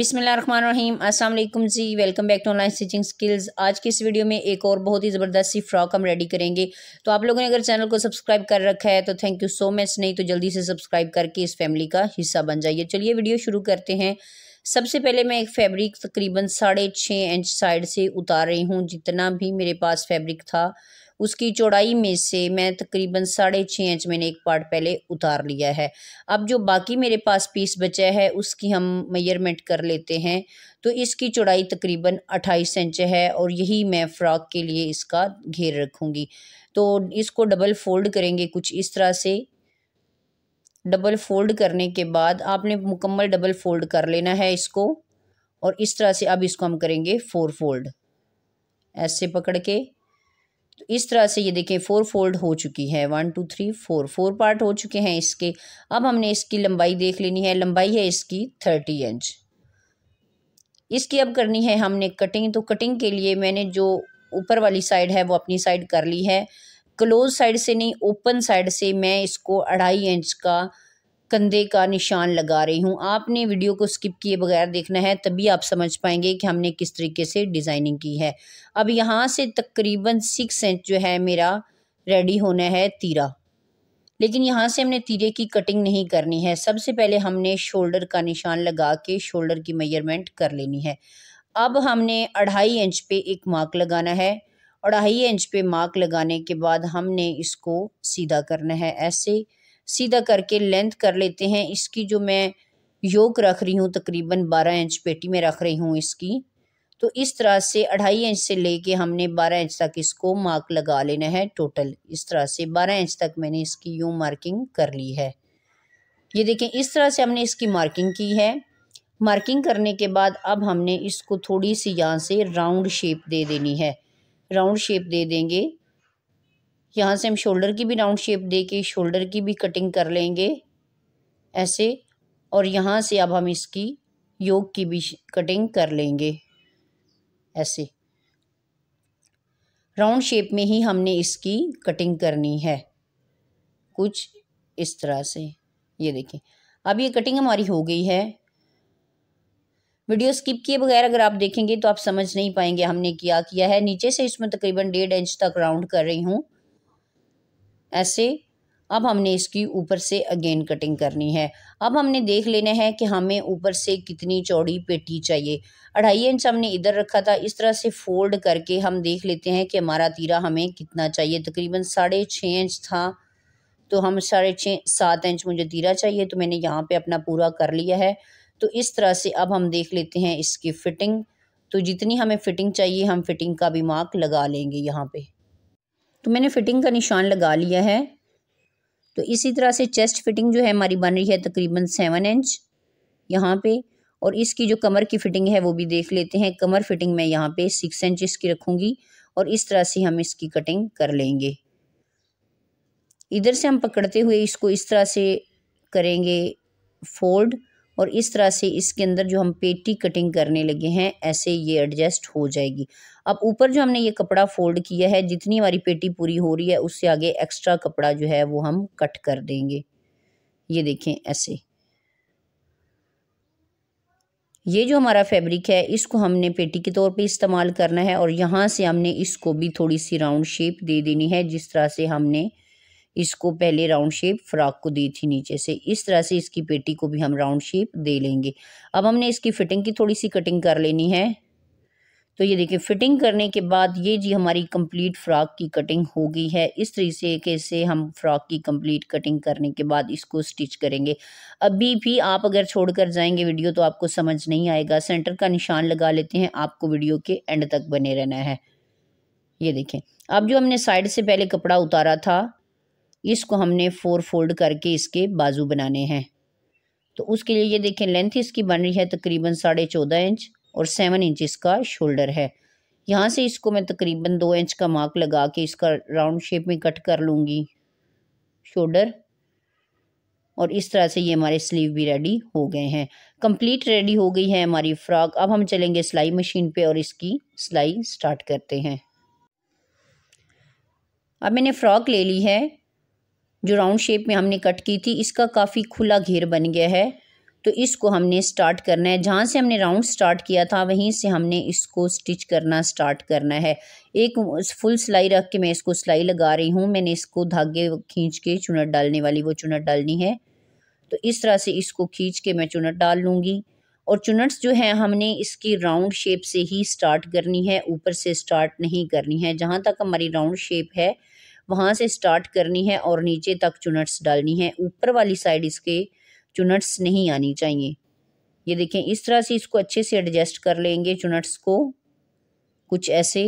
बिसमीम अस्सलाम वालेकुम जी welcome back to online stitching skills आज की इस वीडियो में एक और बहुत ही ज़बरदस्त सी फ्रॉक हम रेडी करेंगे तो आप लोगों ने अगर चैनल को सब्सक्राइब कर रखा है तो थैंक यू सो मच नहीं तो जल्दी से सब्सक्राइब करके इस फैमिली का हिस्सा बन जाइए चलिए वीडियो शुरू करते हैं सबसे पहले मैं एक फैब्रिक तकरीबन साढ़े छः इंच साइड से उतार रही हूँ जितना भी मेरे पास फैब्रिक था उसकी चौड़ाई में से मैं तकरीबन साढ़े छः इंच मैंने एक पार्ट पहले उतार लिया है अब जो बाकी मेरे पास पीस बचा है उसकी हम मेयरमेंट कर लेते हैं तो इसकी चौड़ाई तकरीबन अट्ठाईस इंच है और यही मैं फ़्रॉक के लिए इसका घेर रखूँगी तो इसको डबल फोल्ड करेंगे कुछ इस तरह से डबल फोल्ड करने के बाद आपने मुकम्मल डबल फोल्ड कर लेना है इसको और इस तरह से अब इसको हम करेंगे फोर फोल्ड ऐसे पकड़ के तो इस तरह से ये देखें फोर फोल्ड हो चुकी है one two three four four part हो चुके हैं इसके अब हमने इसकी लंबाई देख लेनी है लंबाई है इसकी थर्टी इंच इसकी अब करनी है हमने कटिंग तो कटिंग के लिए मैंने जो ऊपर वाली साइड है वो अपनी साइड कर ली है क्लोज साइड से नहीं ओपन साइड से मैं इसको अढ़ाई इंच का कंधे का निशान लगा रही हूँ आपने वीडियो को स्किप किए बगैर देखना है तभी आप समझ पाएंगे कि हमने किस तरीके से डिज़ाइनिंग की है अब यहाँ से तकरीबन सिक्स इंच जो है मेरा रेडी होना है तीरा लेकिन यहाँ से हमने तीरे की कटिंग नहीं करनी है सबसे पहले हमने शोल्डर का निशान लगा के शोल्डर की मेजरमेंट कर लेनी है अब हमने अढ़ाई इंच पे एक मार्क लगाना है अढ़ाई इंच पे मार्क लगाने के बाद हमने इसको सीधा करना है ऐसे सीधा करके लेंथ कर लेते हैं इसकी जो मैं योग रख रही हूँ तकरीबन बारह इंच पेटी में रख रही हूँ इसकी तो इस तरह से अढ़ाई इंच से लेके हमने बारह इंच तक इसको मार्क लगा लेना है टोटल इस तरह से बारह इंच तक मैंने इसकी यूँ मार्किंग कर ली है ये देखें इस तरह से हमने इसकी मार्किंग की है मार्किंग करने के बाद अब हमने इसको थोड़ी सी यहाँ से राउंड शेप दे देनी है राउंड शेप दे देंगे यहाँ से हम शोल्डर की भी राउंड शेप दे के शोल्डर की भी कटिंग कर लेंगे ऐसे और यहाँ से अब हम इसकी योग की भी कटिंग कर लेंगे ऐसे राउंड शेप में ही हमने इसकी कटिंग करनी है कुछ इस तरह से ये देखें अब ये कटिंग हमारी हो गई है वीडियो स्किप किए बगैर अगर आप देखेंगे तो आप समझ नहीं पाएंगे हमने क्या किया है नीचे से इसमें तकरीबन डेढ़ इंच तक राउंड कर रही हूँ ऐसे अब हमने इसकी ऊपर से अगेन कटिंग करनी है अब हमने देख लेना है कि हमें ऊपर से कितनी चौड़ी पेटी चाहिए अढ़ाई इंच हमने इधर रखा था इस तरह से फोल्ड करके हम देख लेते हैं कि हमारा तीरा हमें कितना चाहिए तकरीबन साढ़े छः इंच था तो हम साढ़े छः सात इंच मुझे तीरा चाहिए तो मैंने यहाँ पर अपना पूरा कर लिया है तो इस तरह से अब हम देख लेते हैं इसकी फ़िटिंग तो जितनी हमें फ़िटिंग चाहिए हम फ़िटिंग का भी मार्क लगा लेंगे यहाँ पर तो मैंने फ़िटिंग का निशान लगा लिया है तो इसी तरह से चेस्ट फिटिंग जो है हमारी बन रही है तकरीबन सेवन इंच यहाँ पे और इसकी जो कमर की फ़िटिंग है वो भी देख लेते हैं कमर फिटिंग मैं यहाँ पे सिक्स इंच इसकी रखूँगी और इस तरह से हम इसकी कटिंग कर लेंगे इधर से हम पकड़ते हुए इसको इस तरह से करेंगे फोल्ड और इस तरह से इसके अंदर जो हम पेटी कटिंग करने लगे हैं ऐसे ये एडजस्ट हो जाएगी अब ऊपर जो हमने ये कपड़ा फोल्ड किया है जितनी हमारी पेटी पूरी हो रही है उससे आगे एक्स्ट्रा कपड़ा जो है वो हम कट कर देंगे ये देखें ऐसे ये जो हमारा फैब्रिक है इसको हमने पेटी के तौर पे इस्तेमाल करना है और यहाँ से हमने इसको भी थोड़ी सी राउंड शेप दे देनी है जिस तरह से हमने इसको पहले राउंड शेप फ्रॉक को दी थी नीचे से इस तरह से इसकी पेटी को भी हम राउंड शेप दे लेंगे अब हमने इसकी फिटिंग की थोड़ी सी कटिंग कर लेनी है तो ये देखिए फिटिंग करने के बाद ये जी हमारी कंप्लीट फ्रॉक की कटिंग हो गई है इस तरीके से हम फ्रॉक की कंप्लीट कटिंग करने के बाद इसको स्टिच करेंगे अभी भी आप अगर छोड़कर जाएंगे वीडियो तो आपको समझ नहीं आएगा सेंटर का निशान लगा लेते हैं आपको वीडियो के एंड तक बने रहना है ये देखें अब जो हमने साइड से पहले कपड़ा उतारा था इसको हमने फोर फोल्ड करके इसके बाजू बनाने हैं तो उसके लिए ये देखें लेंथ इसकी बन रही है तकरीबन साढ़े चौदह इंच और सेवन इंच इसका शोल्डर है यहाँ से इसको मैं तकरीबन दो इंच का मार्क लगा के इसका राउंड शेप में कट कर लूँगी शोल्डर और इस तरह से ये हमारे स्लीव भी रेडी हो गए हैं कंप्लीट रेडी हो गई है हमारी फ्रॉक अब हम चलेंगे सिलाई मशीन पे और इसकी सिलाई स्टार्ट करते हैं अब मैंने फ़्रॉक ले ली है जो राउंड शेप में हमने कट की थी इसका काफ़ी खुला घेर बन गया है तो इसको हमने स्टार्ट करना है जहाँ से हमने राउंड स्टार्ट किया था वहीं से हमने इसको स्टिच करना स्टार्ट करना है एक फुल सिलाई रख के मैं इसको सिलाई लगा रही हूँ मैंने इसको धागे खींच के चुनट डालने वाली वो चुनट डालनी है तो इस तरह से इसको खींच के मैं चुनट डाल लूँगी और चुनट्स जो है हमने इसकी राउंड शेप से ही स्टार्ट करनी है ऊपर से स्टार्ट नहीं करनी है जहाँ तक हमारी राउंड शेप है वहाँ से स्टार्ट करनी है और नीचे तक चुनट्स डालनी है ऊपर वाली साइड इसके चुनट्स नहीं आनी चाहिए ये देखें इस तरह से इसको अच्छे से एडजस्ट कर लेंगे चुनट्स को कुछ ऐसे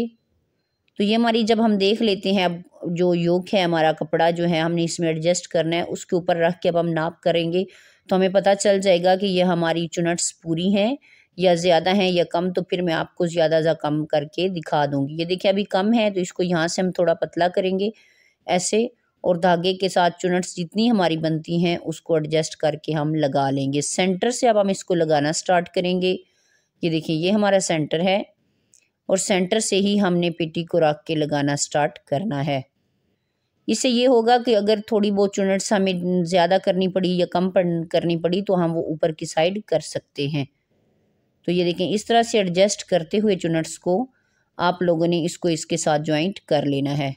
तो ये हमारी जब हम देख लेते हैं अब जो योग है हमारा कपड़ा जो है हमने इसमें एडजस्ट करना है उसके ऊपर रख के अब हम नाप करेंगे तो हमें पता चल जाएगा कि ये हमारी चुनट्स पूरी हैं या ज़्यादा हैं या कम तो फिर मैं आपको ज़्यादा ज़्यादा कम करके दिखा दूँगी ये देखिए अभी कम है तो इसको यहाँ से हम थोड़ा पतला करेंगे ऐसे और धागे के साथ चुनट्स जितनी हमारी बनती हैं उसको एडजस्ट करके हम लगा लेंगे सेंटर से अब हम इसको लगाना स्टार्ट करेंगे ये देखिए ये हमारा सेंटर है और सेंटर से ही हमने पेटी को रख के लगाना स्टार्ट करना है इससे ये होगा कि अगर थोड़ी बहुत चुनट्स हमें ज़्यादा करनी पड़ी या कम करनी पड़ी तो हम वो ऊपर की साइड कर सकते हैं तो ये देखें इस तरह से एडजस्ट करते हुए चुनट्स को आप लोगों ने इसको इसके साथ ज्वाइंट कर लेना है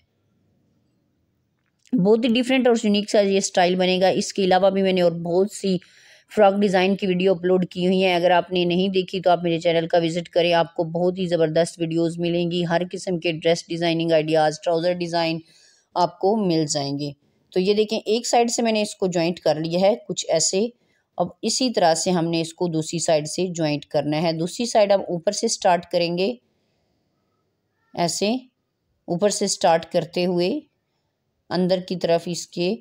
बहुत ही डिफरेंट और यूनिक सा ये स्टाइल बनेगा इसके अलावा भी मैंने और बहुत सी फ्रॉक डिज़ाइन की वीडियो अपलोड की हुई है अगर आपने नहीं देखी तो आप मेरे चैनल का विजिट करें आपको बहुत ही ज़बरदस्त वीडियोस मिलेंगी हर किस्म के dress designing ideas trouser design आपको मिल जाएंगे तो ये देखें एक साइड से मैंने इसको जॉइंट कर लिया है कुछ ऐसे अब इसी तरह से हमने इसको दूसरी साइड से जॉइंट करना है दूसरी साइड हम ऊपर से स्टार्ट करेंगे ऐसे ऊपर से स्टार्ट करते हुए अंदर की तरफ इसके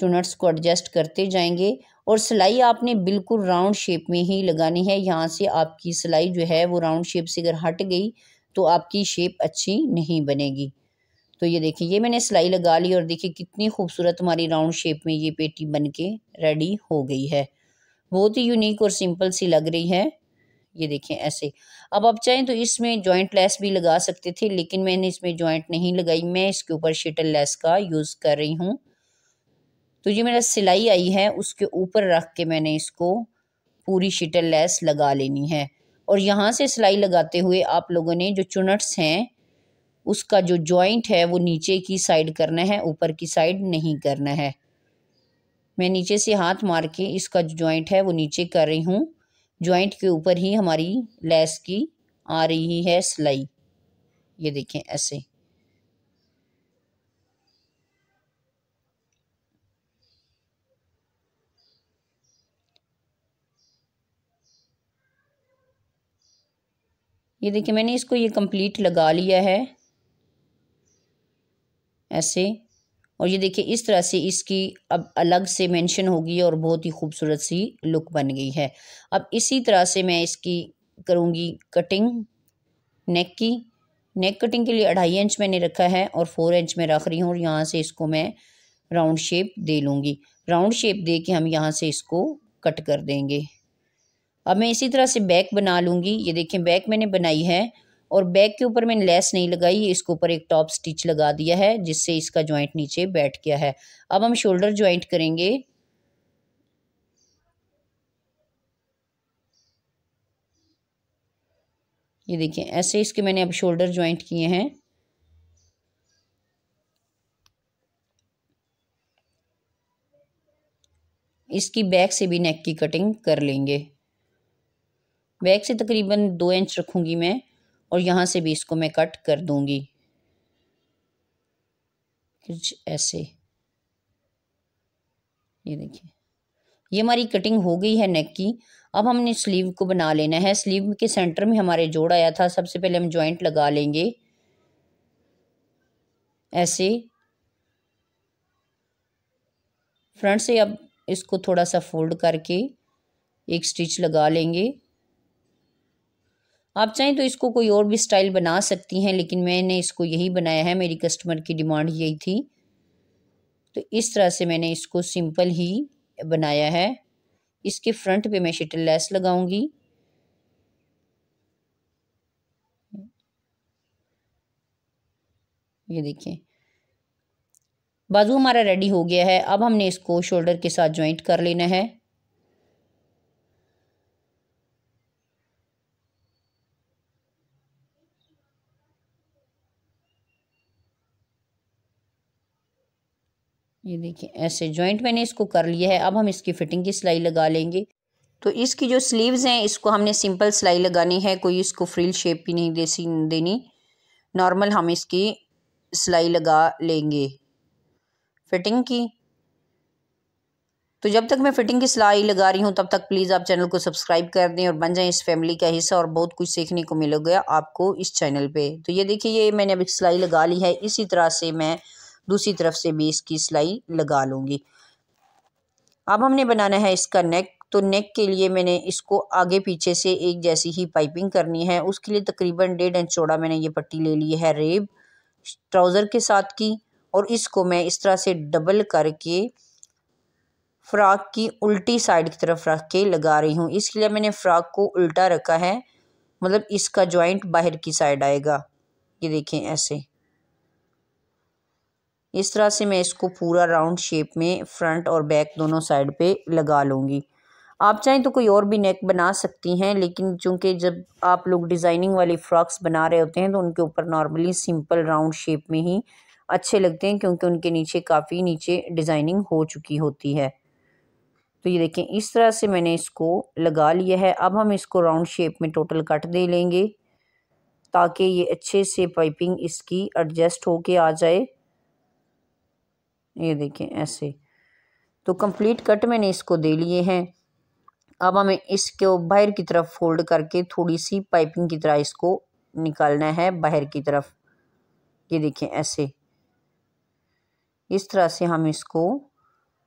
चुनट्स को एडजस्ट करते जाएंगे और सिलाई आपने बिल्कुल राउंड शेप में ही लगानी है यहाँ से आपकी सिलाई जो है वो राउंड शेप से अगर हट गई तो आपकी शेप अच्छी नहीं बनेगी तो ये देखिए ये मैंने सिलाई लगा ली और देखिए कितनी खूबसूरत हमारी राउंड शेप में ये पेटी बन के रेडी हो गई है बहुत ही यूनिक और सिंपल सी लग रही है ये देखें ऐसे अब आप चाहें तो इसमें जॉइंट लेस भी लगा सकते थे लेकिन मैंने इसमें जॉइंट नहीं लगाई मैं इसके ऊपर शटल लेस का यूज़ कर रही हूँ तो ये मेरा सिलाई आई है उसके ऊपर रख के मैंने इसको पूरी शटल लेस लगा लेनी है और यहाँ से सिलाई लगाते हुए आप लोगों ने जो चुनट्स हैं उसका जो जॉइंट है वो नीचे की साइड करना है ऊपर की साइड नहीं करना है मैं नीचे से हाथ मार के इसका जो जॉइंट है वो नीचे कर रही हूँ ज्वाइंट के ऊपर ही हमारी लेस की आ रही है सिलाई ये देखें ऐसे ये देखिए मैंने इसको ये कंप्लीट लगा लिया है ऐसे और ये देखिए इस तरह से इसकी अब अलग से मेंशन होगी और बहुत ही खूबसूरत सी लुक बन गई है अब इसी तरह से मैं इसकी करूँगी कटिंग नेक की नेक कटिंग के लिए अढ़ाई इंच मैंने रखा है और फोर इंच में रख रही हूँ और यहाँ से इसको मैं राउंड शेप दे लूँगी राउंड शेप दे के हम यहाँ से इसको कट कर देंगे अब मैं इसी तरह से बैक बना लूँगी ये देखें बैक मैंने बनाई है और बैक के ऊपर मैंने लेस नहीं लगाई इसके ऊपर एक टॉप स्टिच लगा दिया है जिससे इसका ज्वाइंट नीचे बैठ गया है अब हम शोल्डर ज्वाइंट करेंगे ये देखिए ऐसे इसके मैंने अब शोल्डर ज्वाइंट किए हैं इसकी बैक से भी नेक की कटिंग कर लेंगे बैक से तकरीबन दो इंच रखूंगी मैं और यहाँ से भी इसको मैं कट कर दूँगी कुछ ऐसे ये देखिए ये हमारी कटिंग हो गई है नेक की अब हमने स्लीव को बना लेना है स्लीव के सेंटर में हमारे जोड़ आया था सबसे पहले हम जॉइंट लगा लेंगे ऐसे फ्रंट से अब इसको थोड़ा सा फोल्ड करके एक स्टिच लगा लेंगे आप चाहें तो इसको कोई और भी स्टाइल बना सकती हैं लेकिन मैंने इसको यही बनाया है मेरी कस्टमर की डिमांड यही थी तो इस तरह से मैंने इसको सिंपल ही बनाया है इसके फ्रंट पे मैं शटल लेस लगाऊंगी ये देखिए बाजू हमारा रेडी हो गया है अब हमने इसको शोल्डर के साथ ज्वाइंट कर लेना है ये देखिए ऐसे जॉइंट मैंने इसको कर लिया है अब हम इसकी फिटिंग की सिलाई लगा लेंगे तो इसकी जो स्लीव्स हैं इसको हमने सिंपल सिलाई लगानी है कोई इसको फ्रिल शेप भी नहीं दे देनी नॉर्मल हम इसकी सिलाई लगा लेंगे फिटिंग की तो जब तक मैं फिटिंग की सिलाई लगा रही हूँ तब तक प्लीज़ आप चैनल को सब्सक्राइब कर दें और बन जाएं इस फैमिली का हिस्सा और बहुत कुछ सीखने को मिलेगा आपको इस चैनल पे तो ये देखिए ये मैंने अभी सिलाई लगा ली है इसी तरह से मैं दूसरी तरफ से भी इसकी सिलाई लगा लूँगी अब हमने बनाना है इसका नेक तो नेक के लिए मैंने इसको आगे पीछे से एक जैसी ही पाइपिंग करनी है उसके लिए तकरीबन डेढ़ इंच चौड़ा मैंने ये पट्टी ले ली है रेब ट्राउज़र के साथ की और इसको मैं इस तरह से डबल करके फ़्राक की उल्टी साइड की तरफ रख के लगा रही हूँ इसके लिए मैंने फ़्राक को उल्टा रखा है मतलब इसका जॉइंट बाहर की साइड आएगा ये देखें ऐसे इस तरह से मैं इसको पूरा राउंड शेप में फ्रंट और बैक दोनों साइड पे लगा लूँगी आप चाहें तो कोई और भी नेक बना सकती हैं लेकिन चूंकि जब आप लोग डिज़ाइनिंग वाली फ्रॉक्स बना रहे होते हैं तो उनके ऊपर नॉर्मली सिंपल राउंड शेप में ही अच्छे लगते हैं क्योंकि उनके नीचे काफ़ी नीचे डिज़ाइनिंग हो चुकी होती है तो ये देखें इस तरह से मैंने इसको लगा लिया है अब हम इसको राउंड शेप में टोटल कट दे लेंगे ताकि ये अच्छे से पाइपिंग इसकी एडजस्ट होके आ जाए ये देखें ऐसे तो कंप्लीट कट मैंने इसको दे लिए हैं अब हमें इसको बाहर की तरफ फोल्ड करके थोड़ी सी पाइपिंग की तरह इसको निकालना है बाहर की तरफ ये देखें ऐसे इस तरह से हम इसको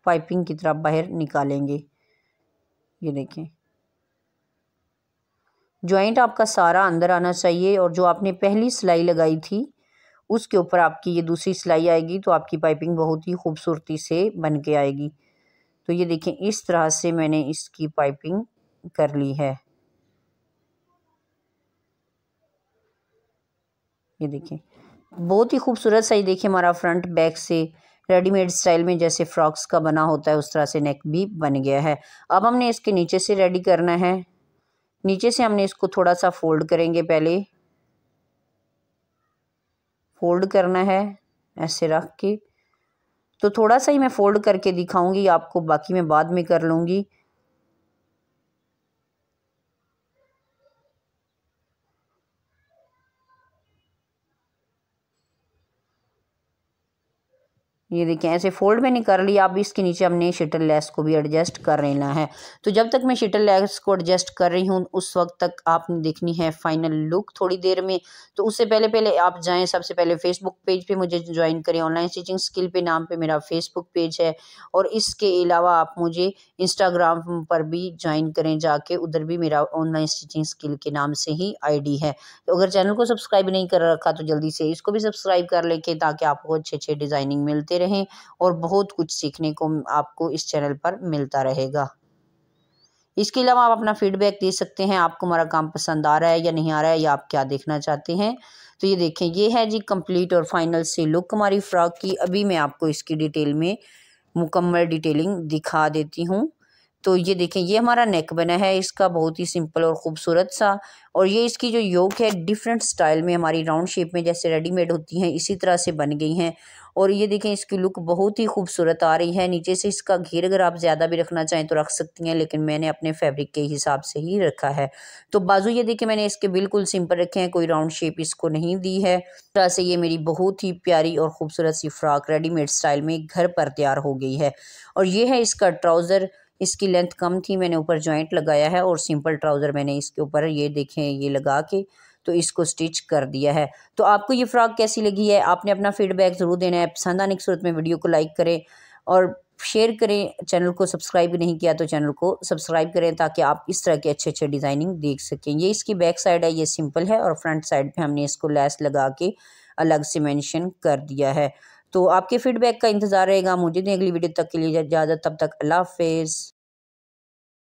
पाइपिंग की तरह बाहर निकालेंगे ये देखें जॉइंट आपका सारा अंदर आना चाहिए और जो आपने पहली सिलाई लगाई थी उसके ऊपर आपकी ये दूसरी सिलाई आएगी तो आपकी पाइपिंग बहुत ही खूबसूरती से बन के आएगी तो ये देखें इस तरह से मैंने इसकी पाइपिंग कर ली है ये देखें बहुत ही खूबसूरत सा ये देखिए हमारा फ्रंट बैक से रेडीमेड स्टाइल में जैसे फ्रॉक्स का बना होता है उस तरह से नेक भी बन गया है अब हमने इसके नीचे से रेडी करना है नीचे से हमने इसको थोड़ा सा फोल्ड करेंगे पहले फोल्ड करना है ऐसे रख के तो थोड़ा सा ही मैं फ़ोल्ड करके दिखाऊंगी आपको बाकी मैं बाद में कर लूँगी ये देखें ऐसे फोल्ड मैंने कर लिया अब इसके नीचे हमने शटल लेस को भी एडजस्ट कर लेना है तो जब तक मैं शटल लेस को एडजस्ट कर रही हूँ उस वक्त तक आपने देखनी है फाइनल लुक थोड़ी देर में तो उससे पहले पहले आप जाएं सबसे पहले फेसबुक पेज पे मुझे ज्वाइन करें ऑनलाइन स्टिचिंग स्किल पे नाम पे मेरा फेसबुक पेज है और इसके अलावा आप मुझे इंस्टाग्राम पर भी ज्वाइन करें जाके उधर भी मेरा ऑनलाइन स्टिचिंग स्किल के नाम से ही आईडी है तो अगर चैनल को सब्सक्राइब नहीं कर रखा तो जल्दी से इसको भी सब्सक्राइब कर लेके ताकि आपको अच्छे अच्छे डिज़ाइनिंग मिलते रहे रहें और बहुत कुछ सीखने को आपको इस चैनल पर मिलता रहेगा इसके अलावा आप अपना फीडबैक दे सकते हैं आपको हमारा काम पसंद आ रहा है या नहीं आ रहा है या आप क्या देखना चाहते हैं तो ये देखें ये है जी कंप्लीट और फाइनल से लुक हमारी फ़्रॉक की अभी मैं आपको इसकी डिटेल में मुकम्मल डिटेलिंग दिखा देती हूँ तो ये देखें ये हमारा नेक बना है इसका बहुत ही सिंपल और ख़ूबसूरत सा और ये इसकी जो योग है डिफरेंट स्टाइल में हमारी राउंड शेप में जैसे रेडीमेड होती हैं इसी तरह से बन गई हैं और ये देखें इसकी लुक बहुत ही खूबसूरत आ रही है नीचे से इसका घेर अगर आप ज़्यादा भी रखना चाहें तो रख सकती हैं लेकिन मैंने अपने फैब्रिक के हिसाब से ही रखा है तो बाजू ये देखें मैंने इसके बिल्कुल सिंपल रखे हैं कोई राउंड शेप इसको नहीं दी है तरह से ये मेरी बहुत ही प्यारी और ख़ूबसूरत सी फ्रॉक रेडीमेड स्टाइल में घर पर तैयार हो गई है और ये है इसका ट्राउज़र इसकी लेंथ कम थी मैंने ऊपर जॉइंट लगाया है और सिंपल ट्राउज़र मैंने इसके ऊपर ये देखें ये लगा के तो इसको स्टिच कर दिया है तो आपको ये फ़्रॉक कैसी लगी है आपने अपना फीडबैक ज़रूर देना है पसंद आने की सूरत में वीडियो को लाइक करें और शेयर करें चैनल को सब्सक्राइब नहीं किया तो चैनल को सब्सक्राइब करें ताकि आप इस तरह के अच्छे अच्छे डिज़ाइनिंग देख सकें ये इसकी बैक साइड है ये सिंपल है और फ्रंट साइड पर हमने इसको लैस लगा के अलग से मैंशन कर दिया है तो आपके फीडबैक का इंतज़ार रहेगा मुझे दें अगली वीडियो तक के लिए इजाज़त तब तक अल्लाह हाफिज़